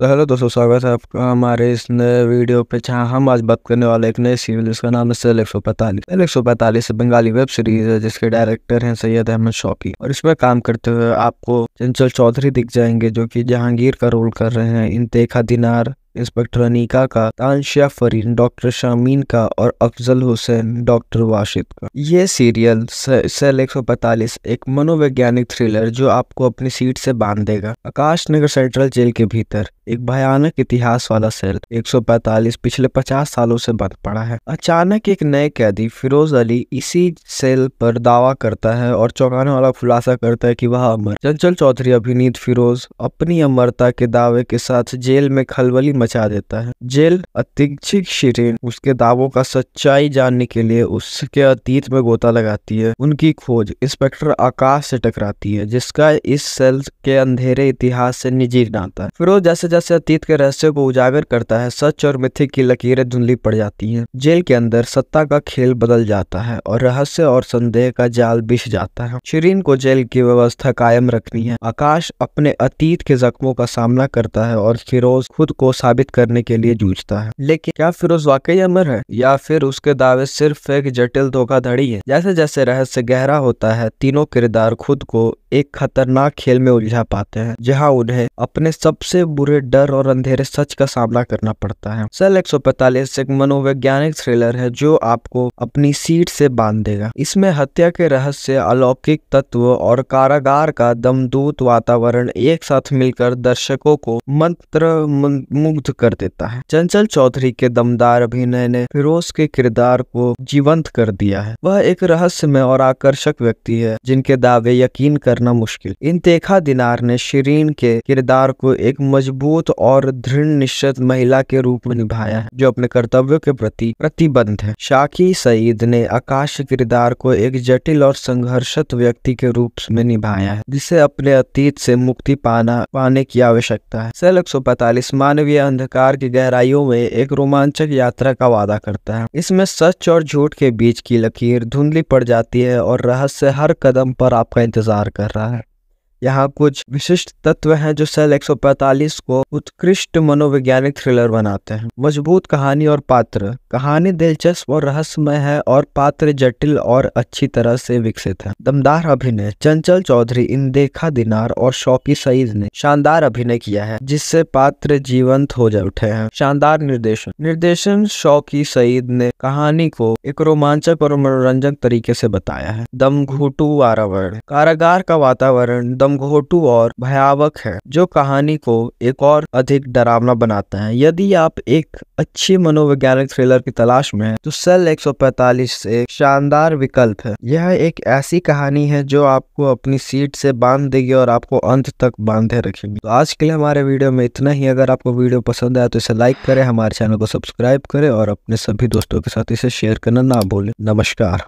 तो हेलो दोस्तों स्वागत है आपका हमारे इस नए वीडियो पे जहाँ हम आज बात करने वाले एक नए सीरियल जिसका नाम है सेल एक सौ पैंतालीस सेल एक सौ पैंतालीस बंगाली वेब सीरीज है जिसके डायरेक्टर हैं सैयद अहमद शौकी और इसमें काम करते हुए आपको चंचल चौधरी दिख जाएंगे जो कि जहांगीर का रोल कर रहे हैं इंतेखा दिनार इंस्पेक्टर अनिका का तानशिया फरीन डॉक्टर शामीन का और अफजल हुसैन डॉक्टर वाशिद का ये सीरियल सेल एक सौ पैतालीस एक मनोवैज्ञानिक थ्रिलर जो आपको अपनी सीट से बांध देगा आकाश नगर सेंट्रल जेल के भीतर एक भयानक इतिहास वाला सेल 145 पिछले 50 सालों से बंद पड़ा है अचानक एक नए कैदी फिरोज अली इसी सेल पर दावा करता है और चौंकाने वाला खुलासा करता है कि वह अमर चंचल चौधरी अभिनीत फिरोज अपनी अमरता के दावे के साथ जेल में खलबली मचा देता है जेल अतिक्षिक शिरीन उसके दावों का सच्चाई जानने के लिए उसके अतीत में गोता लगाती है उनकी खोज इंस्पेक्टर आकाश से टकराती है जिसका इस सेल के अंधेरे इतिहास से निजी नाता है फिरोज जैसे वजह से अतीत के रहस्य को उजागर करता है सच और मिथ्य की लकीरें धुंधली पड़ जाती हैं जेल के अंदर सत्ता का खेल बदल जाता है और रहस्य और संदेह का जाल बिछ जाता है शिरीन को जेल की व्यवस्था कायम रखनी है आकाश अपने अतीत के जख्मों का सामना करता है और फिरोज खुद को साबित करने के लिए जूझता है लेकिन क्या फिरोज वाकई अमर है या फिर उसके दावे सिर्फ एक जटिल धोखाधड़ी है जैसे जैसे रहस्य गहरा होता है तीनों किरदार खुद को एक खतरनाक खेल में उलझा पाते हैं जहाँ उन्हें अपने सबसे बुरे डर और अंधेरे सच का सामना करना पड़ता है सेल पैतालीस एक मनोवैज्ञानिक थ्रिलर है जो आपको अपनी सीट से बांध देगा इसमें हत्या के रहस्य अलौकिक तत्व और कारागार का दमदूत वातावरण एक साथ मिलकर दर्शकों को मंत्र मुग्ध कर देता है चंचल चौधरी के दमदार अभिनय ने फिरोज के किरदार को जीवंत कर दिया है वह एक रहस्यमय और आकर्षक व्यक्ति है जिनके दावे यकीन करना मुश्किल इन देखा दिनार ने शिरीन के किरदार को एक मजबूत मजबूत और दृढ़ निश्चित महिला के रूप में निभाया है जो अपने कर्तव्यों के प्रति प्रतिबद्ध है शाकी सईद ने आकाश किरदार को एक जटिल और संघर्षित व्यक्ति के रूप में निभाया है जिसे अपने अतीत से मुक्ति पाना पाने की आवश्यकता है सेल एक मानवीय अंधकार की गहराइयों में एक रोमांचक यात्रा का वादा करता है इसमें सच और झूठ के बीच की लकीर धुंधली पड़ जाती है और रहस्य हर कदम पर आपका इंतजार कर रहा है यहाँ कुछ विशिष्ट तत्व हैं जो सेल 145 को उत्कृष्ट मनोवैज्ञानिक थ्रिलर बनाते हैं मजबूत कहानी और पात्र कहानी दिलचस्प और रहस्यमय है और पात्र जटिल और अच्छी तरह से विकसित है दमदार अभिनय चंचल चौधरी इन देखा दिनार और शौकी सईद ने शानदार अभिनय किया है जिससे पात्र जीवंत हो जा उठे हैं शानदार निर्देशन निर्देशन शौकी सईद ने कहानी को एक रोमांचक और मनोरंजक तरीके से बताया है दम घुटू वारावरण कारागार का वातावरण गमघोटू और भयावक है जो कहानी को एक और अधिक डरावना बनाता है यदि आप एक अच्छे मनोवैज्ञानिक थ्रिलर की तलाश में हैं तो सेल 145 एक शानदार विकल्प है यह एक ऐसी कहानी है जो आपको अपनी सीट से बांध देगी और आपको अंत तक बांधे रखेगी तो आज के लिए हमारे वीडियो में इतना ही अगर आपको वीडियो पसंद आया तो इसे लाइक करे हमारे चैनल को सब्सक्राइब करे और अपने सभी दोस्तों के साथ इसे शेयर करना ना भूलें नमस्कार